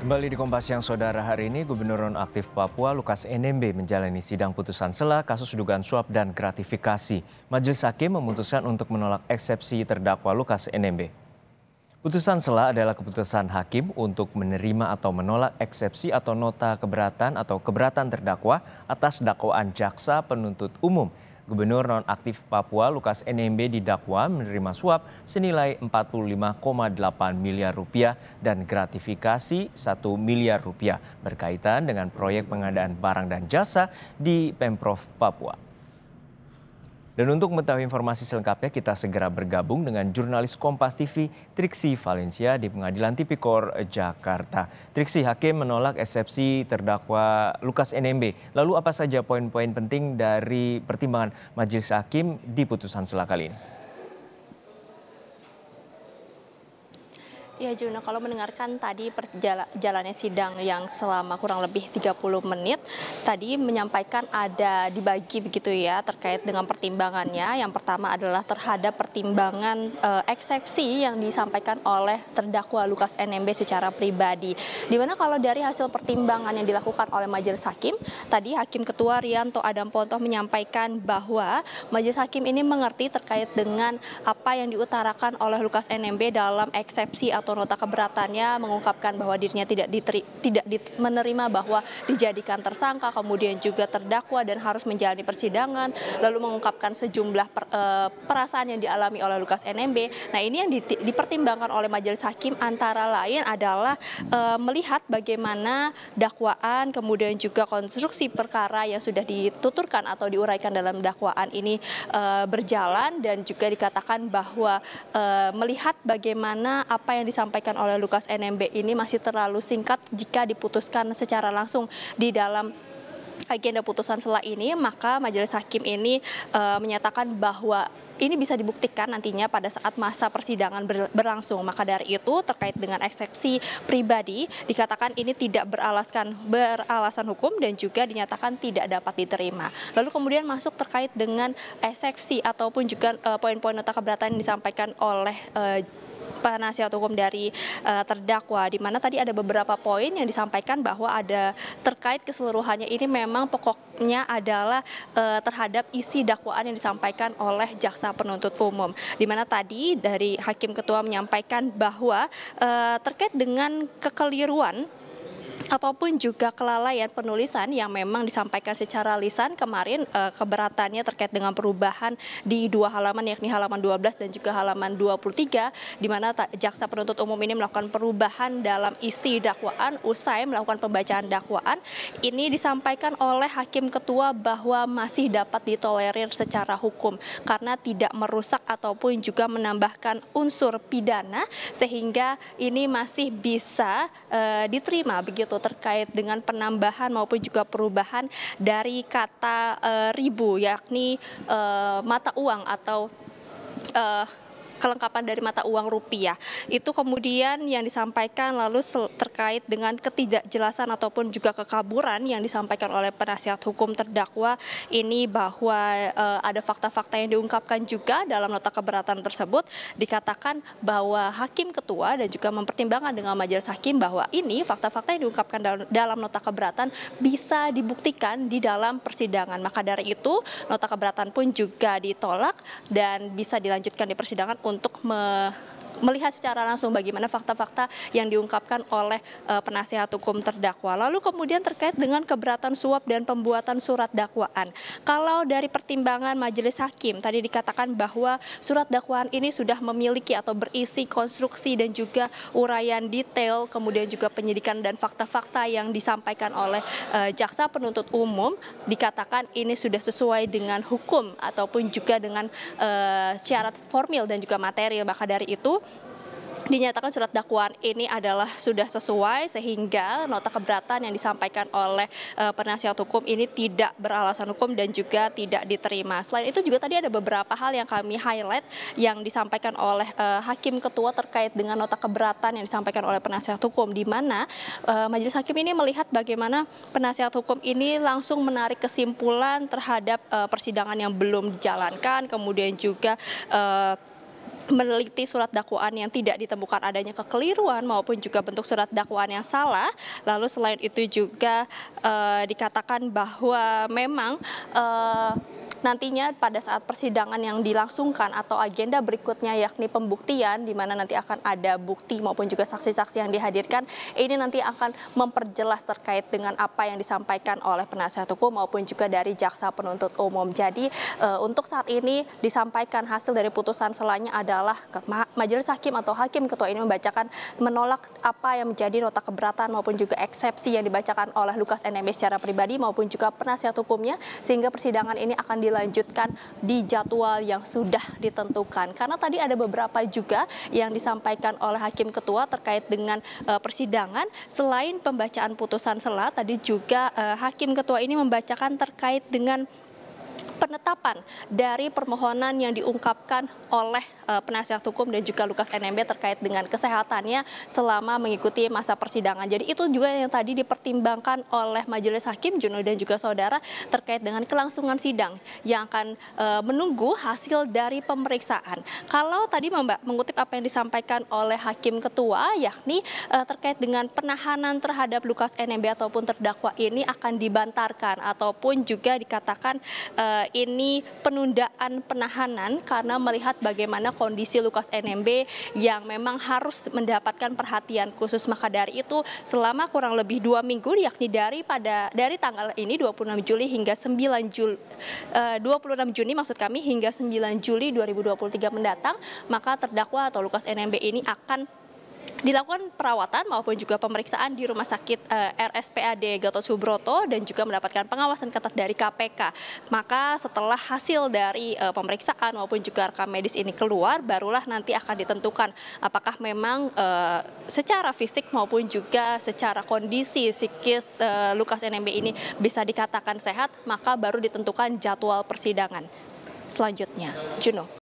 Kembali di Kompas Yang Saudara hari ini, Gubernur Nonaktif Papua Lukas NMB menjalani sidang putusan sela kasus dugaan suap dan gratifikasi. Majelis Hakim memutuskan untuk menolak eksepsi terdakwa Lukas NMB. Putusan sela adalah keputusan hakim untuk menerima atau menolak eksepsi atau nota keberatan atau keberatan terdakwa atas dakwaan jaksa penuntut umum Gubernur nonaktif Papua Lukas NMB didakwa menerima suap senilai 45,8 miliar rupiah dan gratifikasi 1 miliar rupiah berkaitan dengan proyek pengadaan barang dan jasa di Pemprov Papua. Dan untuk mengetahui informasi selengkapnya, kita segera bergabung dengan jurnalis Kompas TV, Triksi Valencia di Pengadilan Tipikor Jakarta. Triksi Hakim menolak eksepsi terdakwa Lukas NMB. Lalu apa saja poin-poin penting dari pertimbangan Majelis Hakim di putusan sela kali ini? Ya Juno, kalau mendengarkan tadi perjalannya sidang yang selama kurang lebih 30 menit, tadi menyampaikan ada dibagi begitu ya terkait dengan pertimbangannya. Yang pertama adalah terhadap pertimbangan e, eksepsi yang disampaikan oleh terdakwa Lukas NMB secara pribadi. Dimana kalau dari hasil pertimbangan yang dilakukan oleh Majelis Hakim, tadi Hakim Ketua Rianto Adam Ponto menyampaikan bahwa Majelis Hakim ini mengerti terkait dengan apa yang diutarakan oleh Lukas NMB dalam eksepsi atau atau nota keberatannya mengungkapkan bahwa dirinya tidak diteri, tidak dit, menerima bahwa dijadikan tersangka, kemudian juga terdakwa dan harus menjalani persidangan, lalu mengungkapkan sejumlah per, e, perasaan yang dialami oleh Lukas NMB. Nah, ini yang di, dipertimbangkan oleh majelis hakim antara lain adalah e, melihat bagaimana dakwaan kemudian juga konstruksi perkara yang sudah dituturkan atau diuraikan dalam dakwaan ini e, berjalan dan juga dikatakan bahwa e, melihat bagaimana apa yang disampaikan disampaikan oleh Lukas NMB ini masih terlalu singkat jika diputuskan secara langsung di dalam agenda putusan selah ini maka majelis hakim ini uh, menyatakan bahwa ini bisa dibuktikan nantinya pada saat masa persidangan berlangsung. Maka dari itu terkait dengan eksepsi pribadi dikatakan ini tidak beralaskan beralasan hukum dan juga dinyatakan tidak dapat diterima. Lalu kemudian masuk terkait dengan eksepsi ataupun juga poin eh, poin-poin nota keberatan yang disampaikan oleh uh, penasihat hukum dari uh, terdakwa di mana tadi ada beberapa poin yang disampaikan bahwa ada terkait keseluruhannya ini memang pokoknya adalah uh, terhadap isi dakwaan yang disampaikan oleh jaksa penuntut umum di mana tadi dari hakim ketua menyampaikan bahwa uh, terkait dengan kekeliruan ataupun juga kelalaian penulisan yang memang disampaikan secara lisan kemarin eh, keberatannya terkait dengan perubahan di dua halaman yakni halaman 12 dan juga halaman 23 di mana jaksa penuntut umum ini melakukan perubahan dalam isi dakwaan usai melakukan pembacaan dakwaan ini disampaikan oleh hakim ketua bahwa masih dapat ditolerir secara hukum karena tidak merusak ataupun juga menambahkan unsur pidana sehingga ini masih bisa eh, diterima begitu terkait dengan penambahan maupun juga perubahan dari kata uh, ribu yakni uh, mata uang atau uh, kelengkapan dari mata uang rupiah. Itu kemudian yang disampaikan lalu terkait dengan ketidakjelasan ataupun juga kekaburan yang disampaikan oleh penasihat hukum terdakwa ini bahwa e, ada fakta-fakta yang diungkapkan juga dalam nota keberatan tersebut dikatakan bahwa hakim ketua dan juga mempertimbangkan dengan majelis hakim bahwa ini fakta-fakta yang diungkapkan dalam, dalam nota keberatan bisa dibuktikan di dalam persidangan. Maka dari itu nota keberatan pun juga ditolak dan bisa dilanjutkan di persidangan untuk me melihat secara langsung bagaimana fakta-fakta yang diungkapkan oleh e, eh, penasihat hukum terdakwa. Lalu kemudian terkait dengan keberatan suap dan pembuatan surat dakwaan. Kalau dari pertimbangan majelis hakim tadi dikatakan bahwa surat dakwaan ini sudah memiliki atau berisi konstruksi dan juga uraian detail, kemudian juga penyidikan dan fakta-fakta yang disampaikan oleh e, jaksa penuntut umum dikatakan ini sudah sesuai dengan hukum ataupun juga dengan e, syarat formil dan juga material. Maka dari itu dinyatakan surat dakwaan ini adalah sudah sesuai sehingga nota keberatan yang disampaikan oleh uh, penasihat hukum ini tidak beralasan hukum dan juga tidak diterima. Selain itu juga tadi ada beberapa hal yang kami highlight yang disampaikan oleh uh, hakim ketua terkait dengan nota keberatan yang disampaikan oleh penasihat hukum di mana uh, majelis hakim ini melihat bagaimana penasihat hukum ini langsung menarik kesimpulan terhadap uh, persidangan yang belum dijalankan kemudian juga uh, meneliti surat dakwaan yang tidak ditemukan adanya kekeliruan maupun juga bentuk surat dakwaan yang salah. Lalu selain itu juga e, dikatakan bahwa memang e, nantinya pada saat persidangan yang dilangsungkan atau agenda berikutnya yakni pembuktian di mana nanti akan ada bukti maupun juga saksi-saksi yang dihadirkan ini nanti akan memperjelas terkait dengan apa yang disampaikan oleh penasihat hukum maupun juga dari jaksa penuntut umum. Jadi e, untuk saat ini disampaikan hasil dari putusan selanya adalah majelis hakim atau hakim ketua ini membacakan menolak apa yang menjadi nota keberatan maupun juga eksepsi yang dibacakan oleh Lukas NMB e secara pribadi maupun juga penasihat hukumnya sehingga persidangan ini akan di dilanjutkan di jadwal yang sudah ditentukan. Karena tadi ada beberapa juga yang disampaikan oleh Hakim Ketua terkait dengan eh, persidangan. Selain pembacaan putusan selat tadi juga eh, Hakim Ketua ini membacakan terkait dengan penetapan dari permohonan yang diungkapkan oleh eh, penasihat hukum dan juga Lukas NMB terkait dengan kesehatannya selama mengikuti masa persidangan. Jadi itu juga yang tadi dipertimbangkan oleh majelis hakim Juno dan juga saudara terkait dengan kelangsungan sidang yang akan eh, menunggu hasil dari pemeriksaan. Kalau tadi Mbak mengutip apa yang disampaikan oleh hakim ketua yakni eh, terkait dengan penahanan terhadap Lukas NMB ataupun terdakwa ini akan dibantarkan ataupun juga dikatakan ini penundaan penahanan karena melihat bagaimana kondisi Lukas NMB yang memang harus mendapatkan perhatian khusus. Maka dari itu selama kurang lebih dua minggu yakni dari pada dari tanggal ini 26 Juli hingga 9 Juli eh, 26 Juni maksud kami hingga 9 Juli 2023 mendatang maka terdakwa atau Lukas NMB ini akan dilakukan perawatan maupun juga pemeriksaan di Rumah Sakit eh, RSPAD Gatot Subroto dan juga mendapatkan pengawasan ketat dari KPK. Maka setelah hasil dari eh, pemeriksaan maupun juga rekam medis ini keluar, barulah nanti akan ditentukan apakah memang eh, secara fisik maupun juga secara kondisi psikis eh, Lukas NMB ini bisa dikatakan sehat, maka baru ditentukan jadwal persidangan. Selanjutnya, Juno.